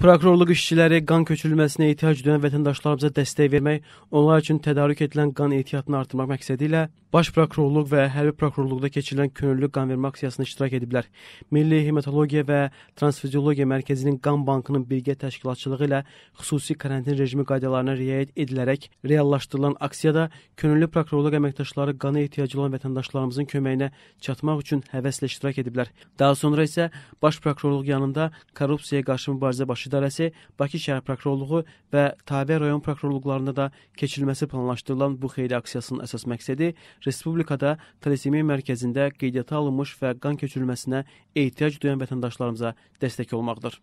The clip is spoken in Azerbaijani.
Prokurorluq işçiləri qan köçürülməsinə ehtiyac duyan vətəndaşlarımıza dəstək vermək, onlar üçün tədarük edilən qan ehtiyatını artırmaq məqsədi ilə Baş Prokurorluq və Hərbi Prokurorluqda keçirilən könüllü qan vermə aksiyasına iştirak ediblər. Milli Hematologiya və Transfüziologiya Mərkəzinin Qan Bankının birgə təşkilatçılığı ilə xüsusi karantin rejimi qaydalarına riayət edilərək reallaşdırılan aksiyada könüllü prokurorluq əməkdaşları qana ehtiyacı olan vətəndaşlarımızın köməyinə çatmaq üçün həvəslə iştirak ediblər. Daha sonra isə Baş Prokurorluq yanında korrupsiyaya qarşı mübarizə başı İdarəsi Bakı şəhər prokurorluğu və Təbə rayon prokurorluqlarında da keçirilməsi planlaşdırılan bu xeyri aksiyasının əsas məqsədi respublikada talisemiya mərkəzində qeydiyyata alınmış və qan köçürülməsinə ehtiyac duyan vətəndaşlarımıza dəstək olmaqdır.